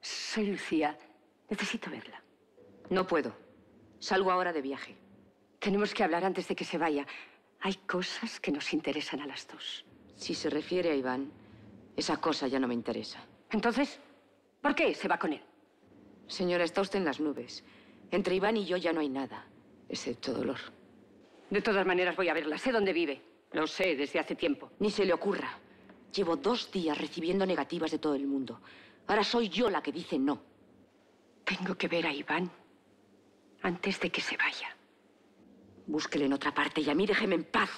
Soy Lucía. Necesito verla. No puedo. Salgo ahora de viaje. Tenemos que hablar antes de que se vaya. Hay cosas que nos interesan a las dos. Si se refiere a Iván, esa cosa ya no me interesa. Entonces, ¿por qué se va con él? Señora, está usted en las nubes. Entre Iván y yo ya no hay nada, excepto dolor. De todas maneras voy a verla. Sé dónde vive. Lo sé desde hace tiempo. Ni se le ocurra. Llevo dos días recibiendo negativas de todo el mundo. Ahora soy yo la que dice no. Tengo que ver a Iván antes de que se vaya. Búsquele en otra parte y a mí déjeme en paz.